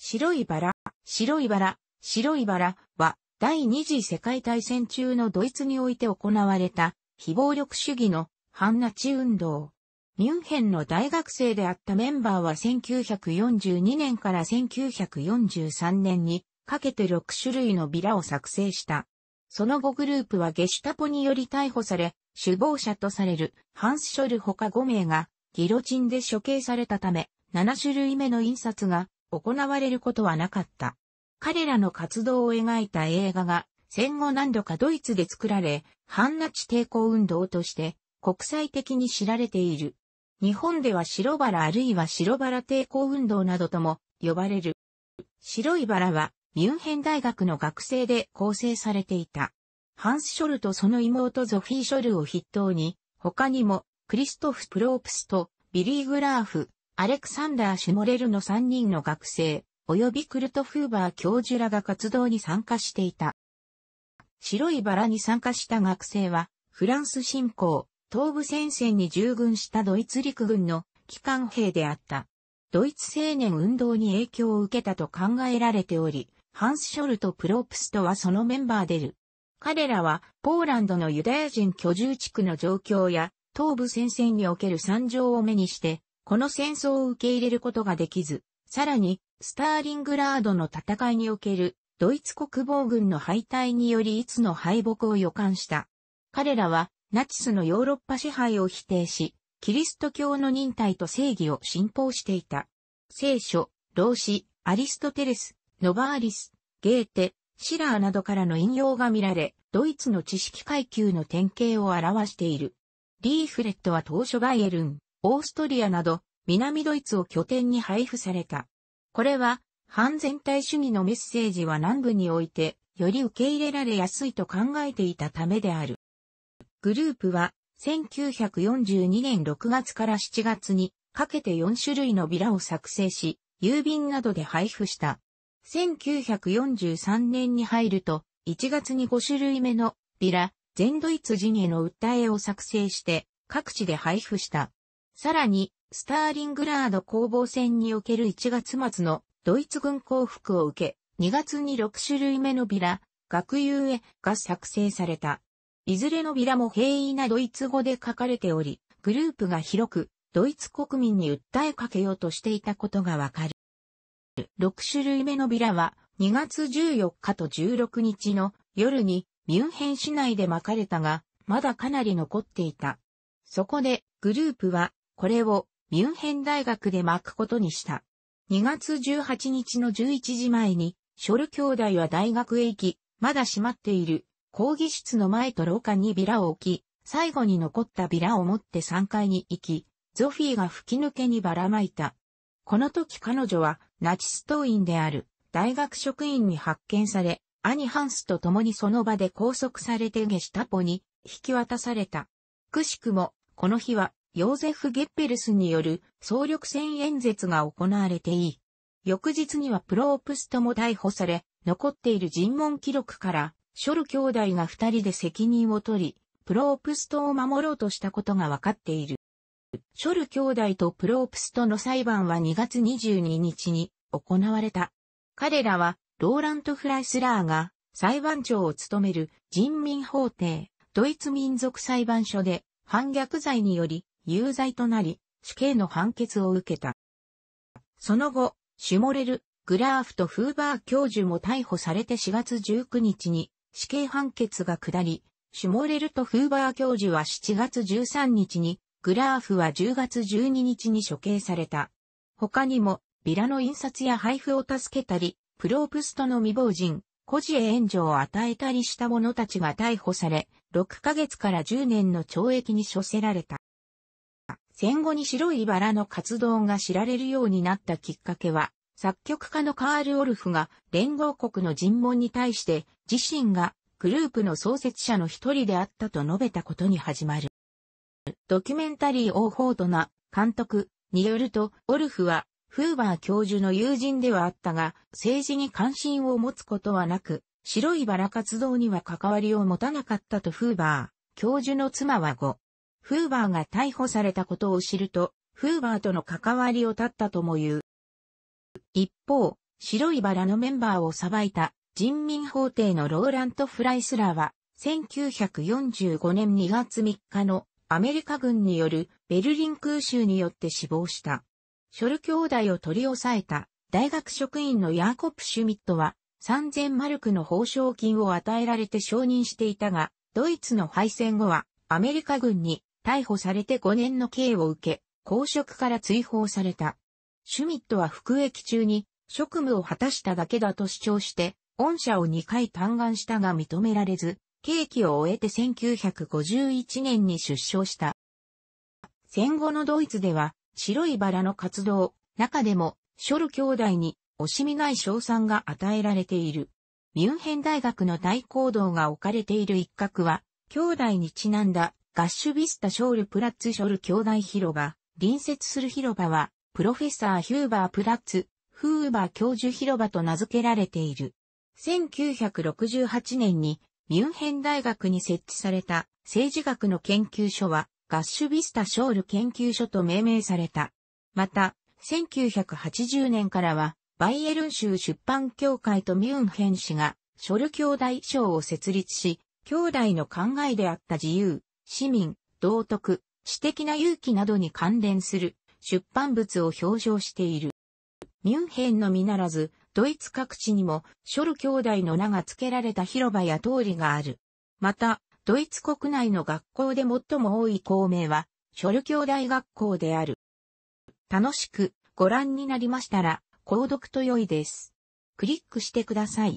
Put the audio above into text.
白いバラ、白いバラ、白いバラは、第二次世界大戦中のドイツにおいて行われた、非暴力主義の反ナチ運動。ミュンヘンの大学生であったメンバーは1942年から1943年にかけて6種類のビラを作成した。その後グループはゲシュタポにより逮捕され、首謀者とされるハンス・ショル他5名がギロチンで処刑されたため、7種類目の印刷が行われることはなかった。彼らの活動を描いた映画が戦後何度かドイツで作られ、反ナチ抵抗運動として国際的に知られている。日本では白バラあるいは白バラ抵抗運動などとも呼ばれる。白いバラはミュンヘン大学の学生で構成されていた。ハンス・ショルとその妹ゾフィー・ショルを筆頭に、他にもクリストフ・プロープスとビリー・グラーフ、アレクサンダー・シュモレルの3人の学生、及びクルト・フーバー教授らが活動に参加していた。白いバラに参加した学生は、フランス侵攻、東部戦線に従軍したドイツ陸軍の機関兵であった。ドイツ青年運動に影響を受けたと考えられており、ハンス・ショルト・プロープストはそのメンバーでる。彼らは、ポーランドのユダヤ人居住地区の状況や、東部戦線における惨状を目にして、この戦争を受け入れることができず、さらに、スターリングラードの戦いにおける、ドイツ国防軍の敗退によりいつの敗北を予感した。彼らは、ナチスのヨーロッパ支配を否定し、キリスト教の忍耐と正義を信奉していた。聖書、老子、アリストテレス、ノバーリス、ゲーテ、シラーなどからの引用が見られ、ドイツの知識階級の典型を表している。リーフレットは当初バイエルン、オーストリアなど南ドイツを拠点に配布された。これは反全体主義のメッセージは南部においてより受け入れられやすいと考えていたためである。グループは1942年6月から7月にかけて4種類のビラを作成し、郵便などで配布した。1943年に入ると、1月に5種類目のビラ、全ドイツ人への訴えを作成して、各地で配布した。さらに、スターリングラード攻防戦における1月末のドイツ軍降伏を受け、2月に6種類目のビラ、学友へが作成された。いずれのビラも平易なドイツ語で書かれており、グループが広く、ドイツ国民に訴えかけようとしていたことがわかる。6種類目のビラは、2月14日と16日の夜にミュンヘン市内で巻かれたが、まだかなり残っていた。そこで、グループはこれをミュンヘン大学で巻くことにした。2月18日の11時前に、ショル兄弟は大学へ行き、まだ閉まっている講義室の前と廊下にビラを置き、最後に残ったビラを持って3階に行き、ゾフィーが吹き抜けにばらまいた。この時彼女はナチス党員である大学職員に発見され、兄ハンスと共にその場で拘束されてゲシタポに引き渡された。くしくも、この日はヨーゼフ・ゲッペルスによる総力戦演説が行われていい。翌日にはプロープスとも逮捕され、残っている尋問記録から、ショル兄弟が二人で責任を取り、プロープストを守ろうとしたことが分かっている。ショル兄弟とプロープストの裁判は2月22日に行われた。彼らは、ローラント・フライスラーが裁判長を務める人民法廷、ドイツ民族裁判所で反逆罪により有罪となり、死刑の判決を受けた。その後、シュモレル、グラーフとフーバー教授も逮捕されて4月19日に死刑判決が下り、シュモレルとフーバー教授は7月13日に、グラーフは10月12日に処刑された。他にも、ビラの印刷や配布を助けたり、プロープストの未亡人、孤児へ援助を与えたりした者たちが逮捕され、6ヶ月から10年の懲役に処せられた。戦後に白いバラの活動が知られるようになったきっかけは、作曲家のカール・オルフが連合国の尋問に対して自身がグループの創設者の一人であったと述べたことに始まる。ドキュメンタリー・オー・ホートナ監督によると、オルフはフーバー教授の友人ではあったが、政治に関心を持つことはなく、白いバラ活動には関わりを持たなかったとフーバー教授の妻は後フーバーが逮捕されたことを知ると、フーバーとの関わりを絶ったとも言う。一方、白いバラのメンバーを裁いた人民法廷のローラント・フライスラーは、1945年2月3日のアメリカ軍によるベルリン空襲によって死亡した。ショル兄弟を取り押さえた大学職員のヤーコップ・シュミットは3000マルクの報奨金を与えられて承認していたが、ドイツの敗戦後はアメリカ軍に逮捕されて5年の刑を受け、公職から追放された。シュミットは服役中に職務を果たしただけだと主張して、御社を2回嘆願したが認められず、刑期を終えて1951年に出生した。戦後のドイツでは、白いバラの活動、中でも、ショル兄弟に惜しみない賞賛が与えられている。ミュンヘン大学の大講堂が置かれている一角は、兄弟にちなんだガッシュビスタショールプラッツショール兄弟広場、隣接する広場は、プロフェッサーヒューバープラッツ、フーバー教授広場と名付けられている。1968年に、ミュンヘン大学に設置された政治学の研究所は、ガッシュビスタショール研究所と命名された。また、1980年からは、バイエルン州出版協会とミュンヘン氏が、ショル兄弟賞を設立し、兄弟の考えであった自由、市民、道徳、私的な勇気などに関連する出版物を表彰している。ミュンヘンのみならず、ドイツ各地にも、ショル兄弟の名が付けられた広場や通りがある。また、ドイツ国内の学校で最も多い校名は、ショル兄弟学校である。楽しくご覧になりましたら、購読と良いです。クリックしてください。